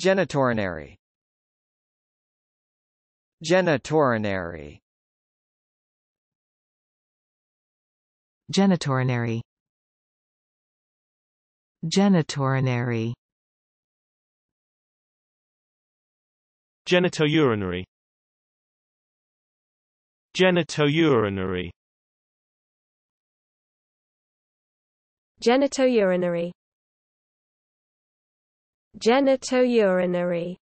Genitourinary Genitourinary Genitourinary Genitourinary Genitourinary Genitourinary Genitourinary genitourinary